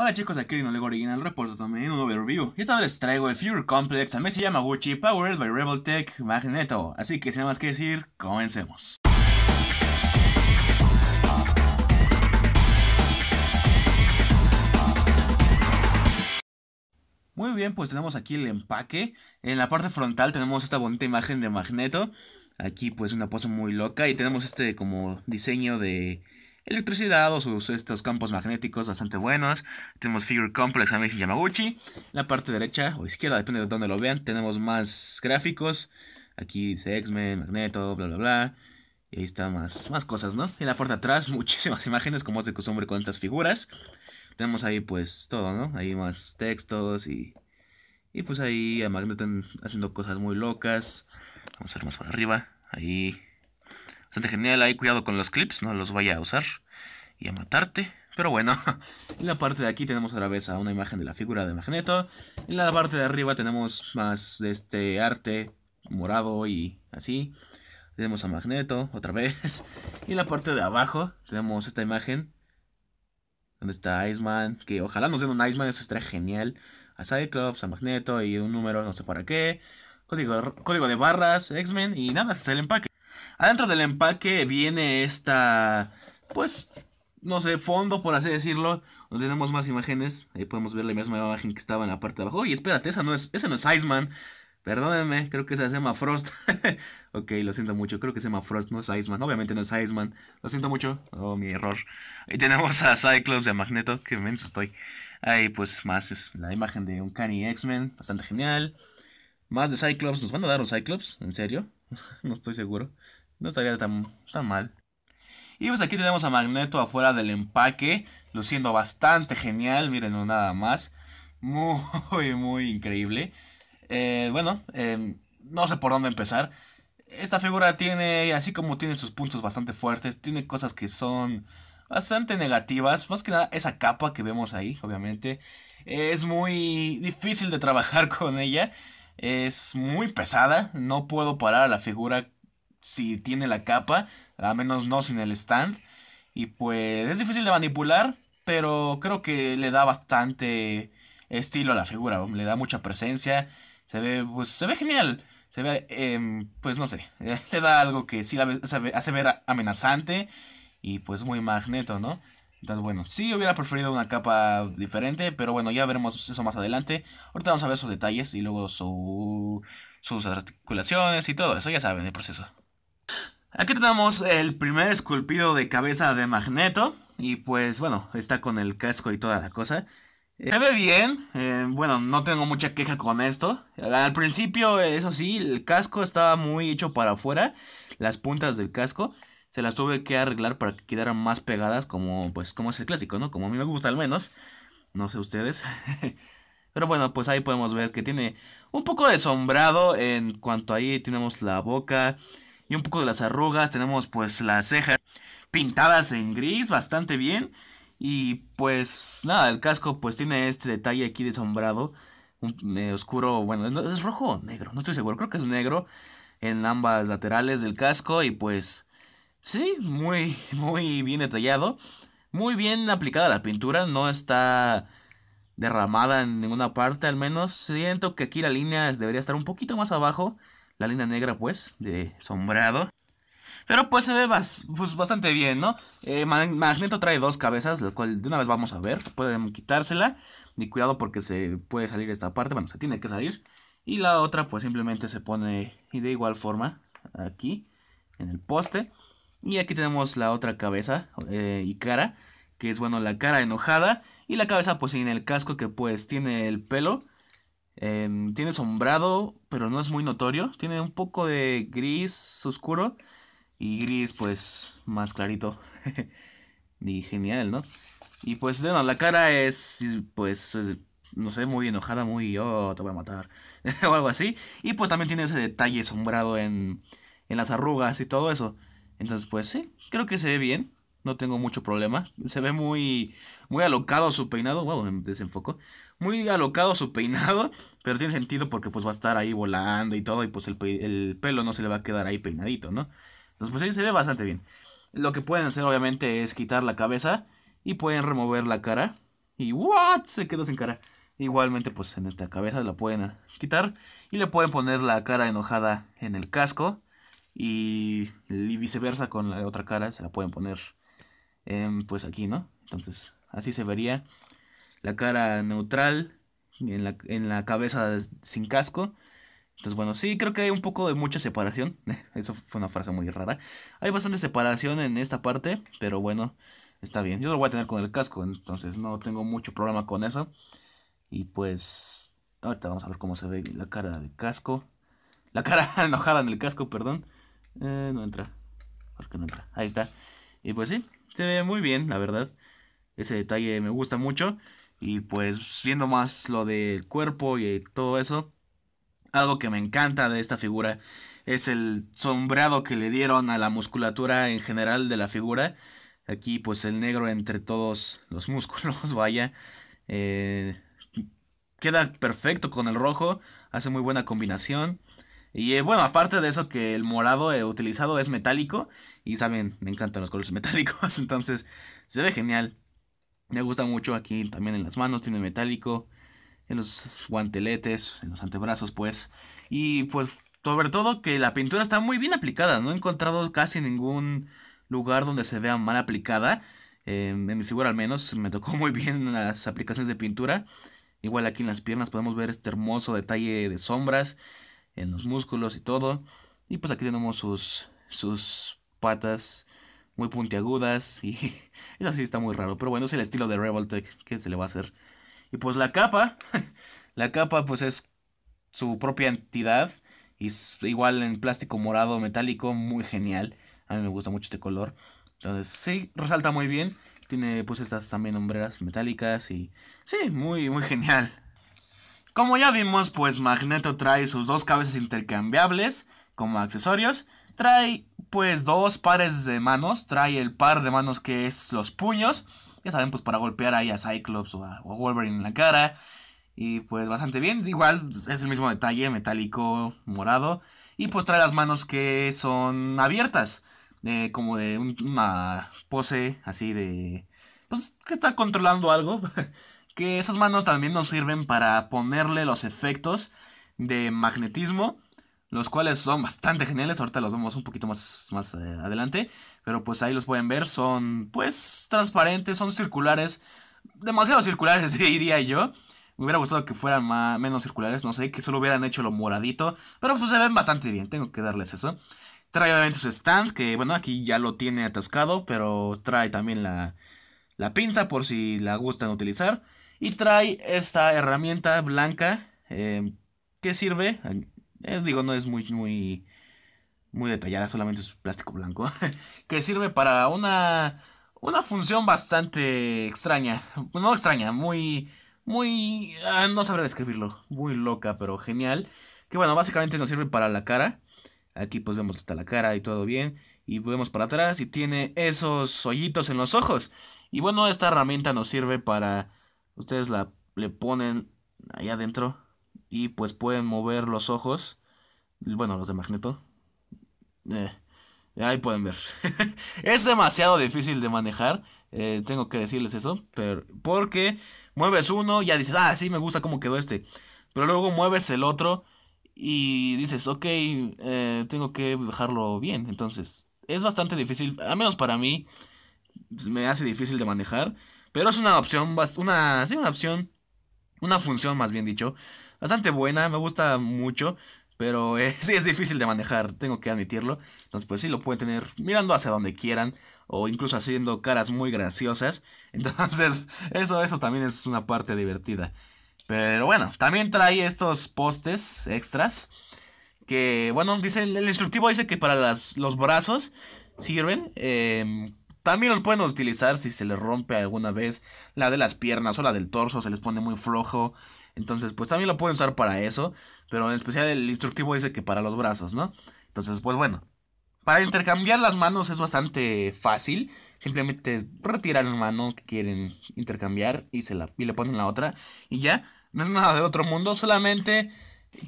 Hola chicos, aquí Dinolego Original, reporto también un overview. Y esta vez les traigo el Fury Complex a mí se llama Gucci powered by Rebel Tech Magneto. Así que sin más que decir, comencemos. Muy bien, pues tenemos aquí el empaque. En la parte frontal tenemos esta bonita imagen de Magneto. Aquí pues una pose muy loca y tenemos este como diseño de electricidad o estos campos magnéticos bastante buenos. Tenemos Figure Complex, y Yamaguchi. En la parte derecha o izquierda, depende de donde lo vean, tenemos más gráficos. Aquí dice X-Men, Magneto, bla, bla, bla. Y ahí está más, más cosas, ¿no? En la parte de atrás, muchísimas imágenes, como es de costumbre con estas figuras. Tenemos ahí, pues, todo, ¿no? Ahí más textos y. Y pues ahí a Magneto haciendo cosas muy locas. Vamos a ver más para arriba. Ahí bastante genial. Ahí cuidado con los clips, no los vaya a usar y a matarte. Pero bueno, en la parte de aquí tenemos otra vez a una imagen de la figura de Magneto. En la parte de arriba tenemos más de este arte morado y así. Tenemos a Magneto otra vez. Y en la parte de abajo tenemos esta imagen. Donde está Iceman. Que ojalá nos den un Iceman, eso estaría genial. A Cyclops, a Magneto y un número, no sé para qué. Código, código de barras, X-Men y nada, está el empaque. Adentro del empaque viene esta, pues, no sé, fondo, por así decirlo, donde tenemos más imágenes. Ahí podemos ver la misma imagen que estaba en la parte de abajo. ¡Uy! espérate, esa no es, ese no es Iceman. Perdónenme, creo que esa se llama Frost. ok, lo siento mucho, creo que se llama Frost, no es Iceman. Obviamente no es Iceman. Lo siento mucho. Oh, mi error. Ahí tenemos a Cyclops de Magneto, ¡Qué menso estoy. Ahí pues más la imagen de un Kanye X-Men, bastante genial. Más de Cyclops, ¿nos van a dar un Cyclops? ¿En serio? no estoy seguro. No estaría tan, tan mal. Y pues aquí tenemos a Magneto afuera del empaque, luciendo bastante genial, Mirenlo nada más. Muy, muy increíble. Eh, bueno, em, no sé por dónde empezar. Esta figura tiene, así como tiene sus puntos bastante fuertes, tiene cosas que son bastante negativas. Más que nada esa capa que vemos ahí, obviamente. Es muy difícil de trabajar con ella. Es muy pesada. No puedo parar a la figura si tiene la capa, al menos no sin el stand. Y pues es difícil de manipular, pero creo que le da bastante estilo a la figura, le da mucha presencia, se ve, pues, se ve genial, se ve, em, pues no sé, le da algo que sí la hace ver amenazante y pues muy magneto, ¿no? Entonces, bueno, sí hubiera preferido una capa diferente, pero bueno, ya veremos eso más adelante. Ahorita vamos a ver sus detalles y luego sus articulaciones y todo eso, ya saben el proceso. Aquí tenemos el primer esculpido de cabeza de Magneto. Y pues bueno, está con el casco y toda la cosa. Eh, se ve bien, eh, bueno, no tengo mucha queja con esto. Al principio, eso sí, el casco estaba muy hecho para afuera, las puntas del casco se las tuve que arreglar para que quedaran más pegadas como pues como es el clásico, ¿no? Como a mí me gusta al menos. No sé ustedes. Pero bueno, pues ahí podemos ver que tiene un poco de sombrado en cuanto ahí tenemos la boca, y un poco de las arrugas, tenemos pues las cejas pintadas en gris bastante bien y pues nada, el casco pues tiene este detalle aquí de sombrado un, eh, oscuro, bueno, es rojo o negro, no estoy seguro, creo que es negro en ambas laterales del casco y pues sí, muy muy bien detallado, muy bien aplicada la pintura, no está derramada en ninguna parte al menos, siento que aquí la línea debería estar un poquito más abajo la línea negra, pues, de sombrado. Pero pues se ve pues, bastante bien, ¿no? Eh, Magneto trae dos cabezas, lo cual de una vez vamos a ver. Pueden quitársela. Y cuidado porque se puede salir esta parte. Bueno, se tiene que salir. Y la otra pues simplemente se pone y de igual forma aquí en el poste. Y aquí tenemos la otra cabeza eh, y cara. Que es bueno la cara enojada. Y la cabeza pues en el casco que pues tiene el pelo Em, tiene sombrado, pero no es muy notorio. Tiene un poco de gris oscuro y gris pues más clarito. y genial, ¿no? Y pues bueno, la cara es pues eh, no sé, muy enojada, muy yo oh, te voy a matar o algo así. Y pues también tiene ese detalle sombrado en, en las arrugas y todo eso. Entonces pues sí, creo que se ve bien. No tengo mucho problema. Se ve muy, muy alocado su peinado. Wow, me desenfoco muy alocado su peinado, pero tiene sentido porque pues va a estar ahí volando y todo, y pues el, el pelo no se le va a quedar ahí peinadito, ¿no? Entonces pues ahí se ve bastante bien. Lo que pueden hacer obviamente es quitar la cabeza y pueden remover la cara. Y what? Se quedó sin cara. Igualmente pues en esta cabeza la pueden ah, quitar y le pueden poner la cara enojada en el casco y, viceversa con la otra cara se la pueden poner pues aquí, ¿no? Entonces así se vería la cara neutral, en la, en la cabeza sin casco. Entonces, bueno, sí, creo que hay un poco de mucha separación. Eso fue una frase muy rara. Hay bastante separación en esta parte, pero bueno, está bien. Yo lo voy a tener con el casco, entonces no tengo mucho problema con eso. Y pues, ahorita vamos a ver cómo se ve la cara del casco. La cara enojada en el casco, perdón. Eh, no entra. porque no entra? Ahí está. Y pues sí, se ve muy bien, la verdad. Ese detalle me gusta mucho. Y pues viendo más lo del cuerpo y todo eso, algo que me encanta de esta figura es el sombreado que le dieron a la musculatura en general de la figura. Aquí pues el negro entre todos los músculos, vaya. Eh, queda perfecto con el rojo, hace muy buena combinación. Y eh, bueno, aparte de eso que el morado utilizado es metálico. Y saben, me encantan los colores metálicos, entonces se ve genial. Me gusta mucho aquí también en las manos, tiene metálico, en los guanteletes, en los antebrazos, pues. Y pues, sobre todo que la pintura está muy bien aplicada. No he encontrado casi ningún lugar donde se vea mal aplicada. en mi figura al menos me tocó muy bien las aplicaciones de pintura. Igual aquí en las piernas podemos ver este hermoso detalle de sombras en los músculos y todo. Y pues aquí tenemos sus, sus patas, muy puntiagudas y eso sí está muy raro, pero bueno, es el estilo de Revoltech, ¿qué se le va a hacer? Y pues la capa, la capa pues es su propia entidad, y es igual en plástico morado metálico, muy genial, a mí me gusta mucho este color, entonces sí, resalta muy bien, tiene pues estas también hombreras metálicas y sí, muy muy genial. Como ya vimos, pues Magneto trae sus dos cabezas intercambiables como accesorios, trae pues dos pares de manos. Trae el par de manos que es los puños. Ya saben, pues para golpear ahí a Cyclops o a, Wolverine en la cara. Y pues bastante bien. Igual es el mismo detalle, metálico, morado. Y pues trae las manos que son abiertas. como de una pose así de... Pues que está controlando algo. que esas manos también nos sirven para ponerle los efectos de magnetismo los cuales son bastante geniales. Ahorita los vemos un poquito más, más eh, adelante, pero pues ahí los pueden ver. Son pues transparentes, son circulares, demasiado circulares diría yo. Me hubiera gustado que fueran más, menos circulares, no sé, que solo hubieran hecho lo moradito, pero pues se ven bastante bien, tengo que darles eso. Trae obviamente su stand, que bueno, aquí ya lo tiene atascado, pero trae también la, pinza por si la gustan utilizar. Y trae esta herramienta blanca eh, que sirve, eh, digo, no es muy, muy, muy detallada, solamente es plástico blanco. que sirve para una, una función bastante extraña. No extraña, muy, muy, ah, no sabré describirlo. Muy loca, pero genial. Que bueno, básicamente nos sirve para la cara. Aquí pues vemos hasta la cara y todo bien. Y vemos para atrás y tiene esos hoyitos en los ojos. Y bueno, esta herramienta nos sirve para... Ustedes la le ponen ahí adentro y pues pueden mover los ojos, bueno, los de Magneto. Eh, ahí pueden ver. es demasiado difícil de manejar, eh, tengo que decirles eso, pero porque mueves uno, ya dices, ah, sí, me gusta cómo quedó este, pero luego mueves el otro y dices, ok, eh, tengo que dejarlo bien, entonces es bastante difícil, al menos para mí, me hace difícil de manejar. Pero es una opción, una, sí, una opción una función, más bien dicho, bastante buena, me gusta mucho, pero eh, sí es difícil de manejar, tengo que admitirlo. Entonces, pues sí lo pueden tener mirando hacia donde quieran o incluso haciendo caras muy graciosas. Entonces, eso, eso también es una parte divertida. Pero bueno, también trae estos postes extras que, bueno, dice, el instructivo dice que para las, los brazos sirven. Em, también los pueden utilizar si se les rompe alguna vez la de las piernas o la del torso, se les pone muy flojo. Entonces, pues también lo pueden usar para eso. Pero en especial el instructivo dice que para los brazos, ¿no? Entonces, pues bueno. Para intercambiar las manos es bastante fácil. Simplemente retiran la mano que quieren intercambiar y, se la, y le ponen la otra. Y ya, no es nada de otro mundo. Solamente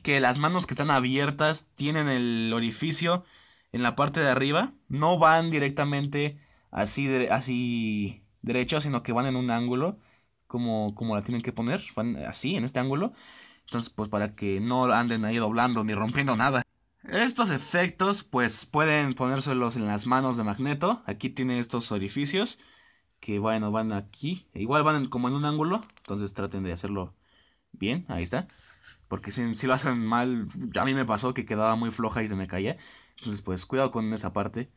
que las manos que están abiertas tienen el orificio en la parte de arriba. No van directamente así, de, así derecho, sino que van en un ángulo como, como la tienen que poner, van así, en este ángulo. Entonces, pues para que no anden ahí doblando ni rompiendo nada. Estos efectos, pues pueden ponérselos en las manos de Magneto. Aquí tiene estos orificios que, bueno, van aquí. E igual van como en un ángulo, entonces traten de hacerlo bien. Ahí está. Porque si, si lo hacen mal, a mí me pasó que quedaba muy floja y se me caía. Entonces, pues cuidado con esa parte.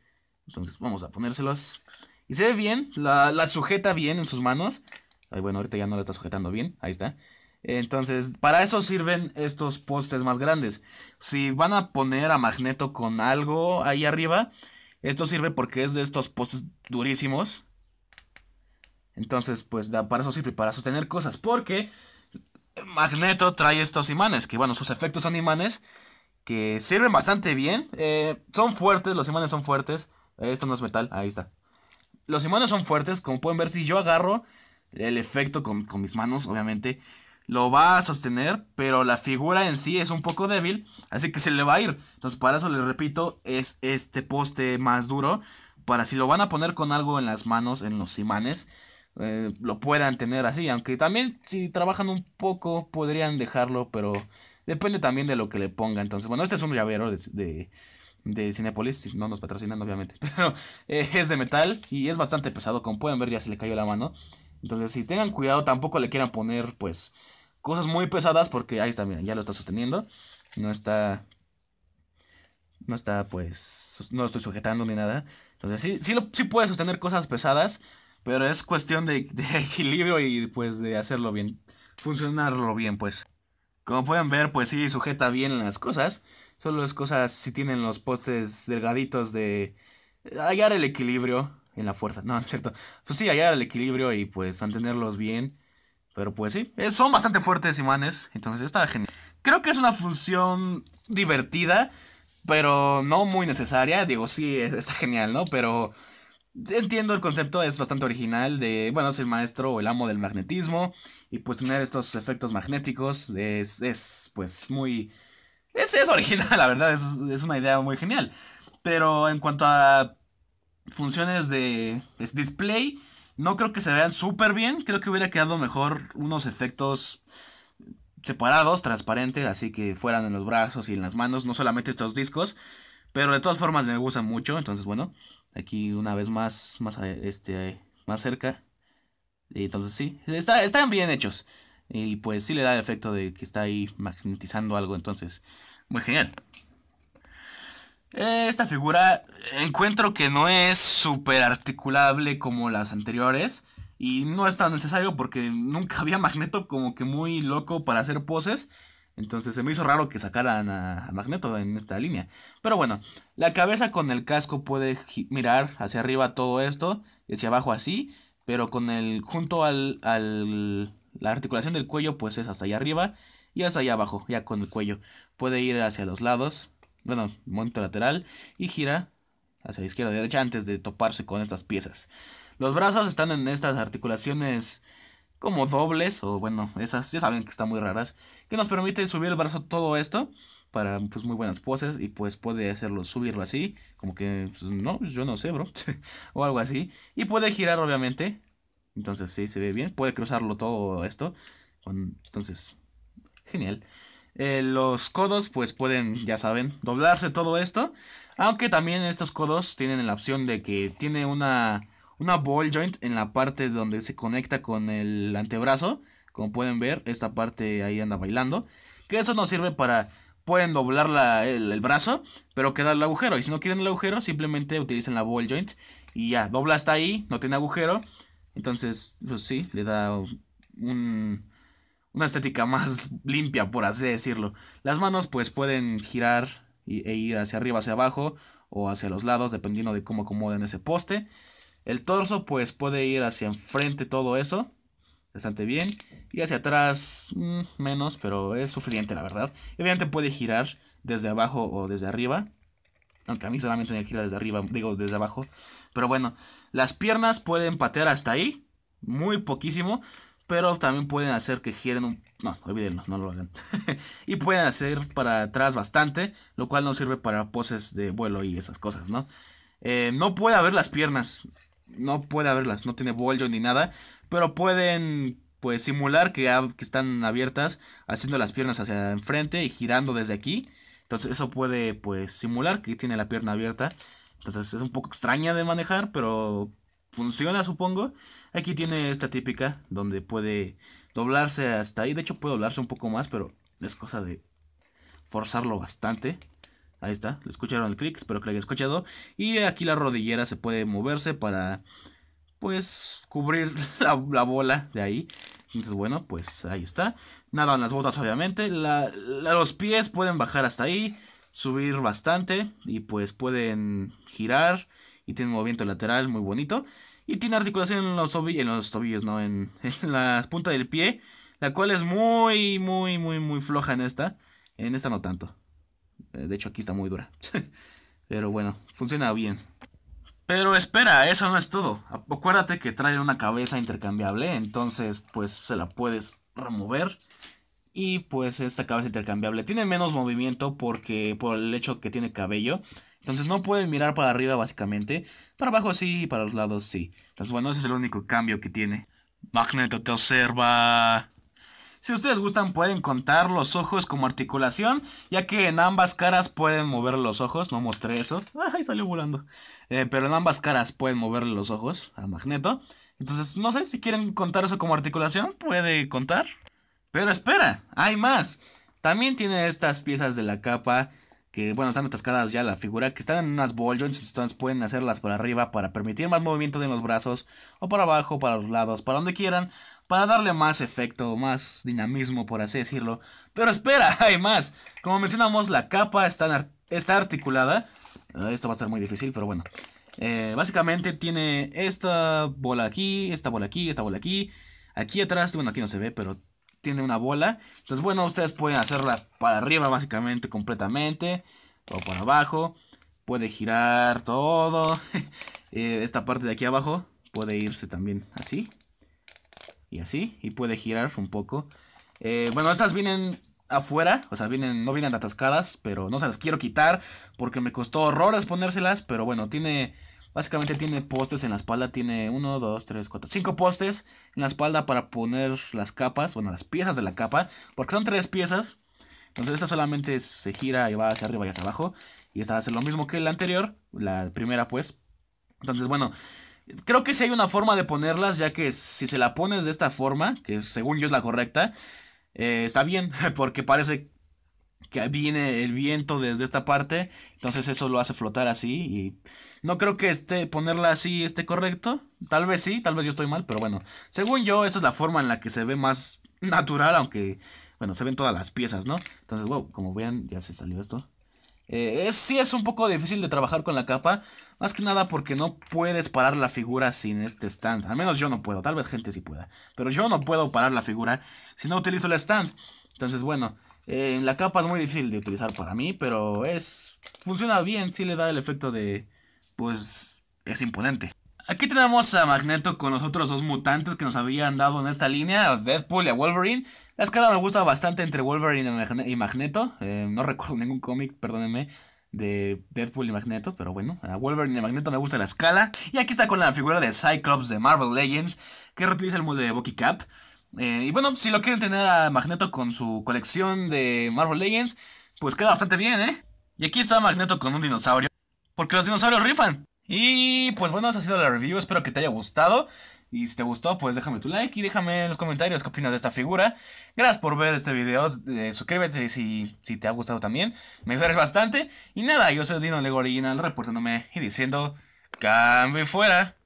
Entonces vamos a ponérselos Y se ve bien, la, sujeta bien en sus manos. Ay, bueno, ahorita ya no la está sujetando bien, ahí está. Entonces, para eso sirven estos postes más grandes. Si van a poner a Magneto con algo ahí arriba, esto sirve porque es de estos postes durísimos. Entonces, pues para eso sirve, para sostener cosas. Porque Magneto trae estos imanes, que bueno, sus efectos son imanes, que sirven bastante bien. Eh, son fuertes, los imanes son fuertes. Esto no es metal, ahí está. Los imanes son fuertes, como pueden ver, si yo agarro el efecto con, mis manos, obviamente, lo va a sostener, pero la figura en sí es un poco débil, así que se le va a ir. Entonces, para eso les repito, es este poste más duro, para si lo van a poner con algo en las manos, en los imanes, eh, lo puedan tener así. Aunque también si trabajan un poco, podrían dejarlo, pero depende también de lo que le pongan. Entonces, bueno, este es un llavero de de Cinepolis. No nos patrocinan, obviamente. Pero eh, es de metal y es bastante pesado. Como pueden ver, ya se le cayó la mano. Entonces, si tengan cuidado, tampoco le quieran poner, pues, cosas muy pesadas. Porque ahí está, ya lo está sosteniendo. No está. No está, pues. No lo estoy sujetando ni nada. Entonces, sí, puede sostener cosas pesadas. Pero es cuestión de, de equilibrio y, pues, de hacerlo bien. Funcionarlo bien, pues. Como pueden ver, pues sí sujeta bien las cosas. Solo es cosa si tienen los postes delgaditos de hallar el equilibrio en la fuerza. No, es cierto. Pues sí, hallar el equilibrio y pues mantenerlos bien. Pero pues sí, eh, son bastante fuertes imanes. Entonces está genial. Creo que es una función divertida, pero no muy necesaria. Digo, sí, está genial, ¿no? Pero entiendo el concepto, es bastante original de, bueno, es el maestro o el amo del magnetismo. Y pues tener estos efectos magnéticos es, es pues muy es, es original, la verdad, es, una idea muy genial. Pero en cuanto a funciones de display, no creo que se vean súper bien. Creo que hubiera quedado mejor unos efectos separados, transparentes, así que fueran en los brazos y en las manos, no solamente estos discos. Pero de todas formas me gustan mucho, entonces bueno, aquí una vez más, más, este, más cerca. Entonces sí, están bien hechos. Y pues sí le da el efecto de que está ahí magnetizando algo, entonces, muy genial. Eh, esta figura encuentro que no es súper articulable como las anteriores. Y no es tan necesario porque nunca había Magneto como que muy loco para hacer poses. Entonces se me hizo raro que sacaran a, Magneto en esta línea. Pero bueno, la cabeza con el casco puede mirar hacia arriba todo esto y hacia abajo así. Pero con el. junto al. al la articulación del cuello pues es hasta allá arriba y hasta allá abajo, ya con el cuello. Puede ir hacia los lados, bueno, momento lateral y gira hacia la izquierda o derecha antes de toparse con estas piezas. Los brazos están en estas articulaciones como dobles o bueno, esas ya saben que están muy raras, que nos permite subir el brazo todo esto para pues muy buenas poses y pues puede hacerlo subirlo así, como que pues, no, yo no sé, bro, o algo así, y puede girar obviamente entonces sí, se ve bien. Puede cruzarlo todo esto. Entonces, genial. Eh, los codos pues pueden, ya saben, doblarse todo esto. Aunque también estos codos tienen la opción de que tiene una, ball joint en la parte donde se conecta con el antebrazo. Como pueden ver, esta parte ahí anda bailando. Que eso nos sirve para... Pueden doblar el, brazo, pero queda el agujero. Y si no quieren el agujero, simplemente Utilicen la ball joint. Y ya, dobla hasta ahí, no tiene agujero. Entonces, pues sí, le da un, una estética más limpia, por así decirlo. Las manos pues pueden girar e ir hacia arriba, hacia abajo o hacia los lados, dependiendo de cómo acomoden ese poste. El torso pues puede ir hacia enfrente, todo eso, bastante bien. Y hacia atrás, mm, menos, pero es suficiente, la verdad. Evidentemente puede girar desde abajo o desde arriba. Aunque a mí solamente me gira desde arriba, digo desde abajo. Pero bueno, las piernas pueden patear hasta ahí. Muy poquísimo. Pero también pueden hacer que giren un... No, olvídenlo, no lo hagan. y pueden hacer para atrás bastante. Lo cual no sirve para poses de vuelo y esas cosas, ¿no? Eh, no puede haber las piernas. No puede haberlas. No tiene bollo ni nada. Pero pueden pues simular que, que están abiertas. Haciendo las piernas hacia enfrente y girando desde aquí entonces eso puede pues simular que tiene la pierna abierta. Entonces es un poco extraña de manejar, pero funciona supongo. Aquí tiene esta típica donde puede doblarse hasta ahí. De hecho puede doblarse un poco más, pero es cosa de forzarlo bastante. Ahí está, le escucharon el clic, espero que lo hayan escuchado. Y aquí la rodillera se puede moverse para, pues, cubrir la bola de ahí. Entonces, bueno, pues ahí está. Nada las botas, obviamente. los pies pueden bajar hasta ahí, subir bastante y pues pueden girar y tiene un movimiento lateral muy bonito. Y tiene articulación en los, tobillos, en los tobillos, no, en, en las puntas del pie, la cual es muy, muy, muy, muy floja en esta. En esta no tanto. Eh, de hecho, aquí está muy dura. Pero bueno, funciona bien. Pero espera, eso no es todo. Acuérdate que trae una cabeza intercambiable, entonces pues se la puedes remover. Y pues esta cabeza intercambiable tiene menos movimiento porque por el hecho que tiene cabello. Entonces no puede mirar para arriba básicamente. Para abajo sí y para los lados sí. Entonces bueno, ese es el único cambio que tiene. Magneto te observa. Si ustedes gustan pueden contar los ojos como articulación, ya que en ambas caras pueden mover los ojos, no mostré eso, ay salió volando, eh, pero en ambas caras pueden mover los ojos a Magneto. Entonces, no sé, si quieren contar eso como articulación, puede contar. Pero espera, hay más. También tiene estas piezas de la capa que bueno, están atascadas ya la figura, que están en unas ball entonces pueden hacerlas por arriba para permitir más movimiento en los brazos, o para abajo, para los lados, para donde quieran para darle más efecto, más dinamismo, por así decirlo. Pero espera, hay más. Como mencionamos, la capa está, está articulada. Ah, esto va a ser muy difícil, pero bueno. Eh, básicamente tiene esta bola aquí, esta bola aquí, esta bola aquí. Aquí atrás, bueno, aquí no se ve, pero tiene una bola. Entonces, bueno, ustedes pueden hacerla para arriba básicamente completamente. O para abajo. Puede girar todo. Eh, esta parte de aquí abajo puede irse también así y así, y puede girar un poco. Eh, bueno, estas vienen afuera, o sea, vienen, no vienen atascadas, pero no se las quiero quitar porque me costó horrores ponérselas, pero bueno, tiene, básicamente tiene postes en la espalda, tiene uno, 2, 3, cuatro, cinco postes en la espalda para poner las capas, bueno, las piezas de la capa, porque son tres piezas, entonces esta solamente se gira y va hacia arriba y hacia abajo, y esta hace lo mismo que la anterior, la primera pues. Entonces, bueno, Creo que sí hay una forma de ponerlas, ya que si se la pones de esta forma, que según yo es la correcta, eh, está bien, porque parece que viene el viento desde esta parte, entonces eso lo hace flotar así y no creo que esté ponerla así esté correcto, tal vez sí, tal vez yo estoy mal, pero bueno, según yo esa es la forma en la que se ve más natural, aunque bueno, se ven todas las piezas, ¿no? Entonces, wow, como vean, ya se salió esto. Si eh, es, sí es un poco difícil de trabajar con la capa, más que nada porque no puedes parar la figura sin este stand. Al menos yo no puedo, tal vez gente sí pueda, pero yo no puedo parar la figura si no utilizo el stand. Entonces, bueno, eh, la capa es muy difícil de utilizar para mí, pero es funciona bien, si le da el efecto de pues es imponente. Aquí tenemos a Magneto con los otros dos mutantes que nos habían dado en esta línea, Deadpool y a Wolverine. La escala me gusta bastante entre Wolverine y Magneto. Eh, no recuerdo ningún cómic, perdónenme, de Deadpool y Magneto, pero bueno, a Wolverine y Magneto me gusta la escala. Y aquí está con la figura de Cyclops de Marvel Legends, que reutiliza el molde de Bucky Cap. Eh, y bueno, si lo quieren tener a Magneto con su colección de Marvel Legends, pues queda bastante bien, ¿eh? Y aquí está Magneto con un dinosaurio, porque los dinosaurios rifan. Y pues bueno, esa ha sido la review, espero que te haya gustado. Y si te gustó, pues déjame tu like y déjame en los comentarios qué opinas de esta figura. Gracias por ver este video. Eh, suscríbete si, si te ha gustado también. Me ayudas bastante. Y nada, yo soy Dino Lego Original reportándome y diciendo... Cambio y fuera.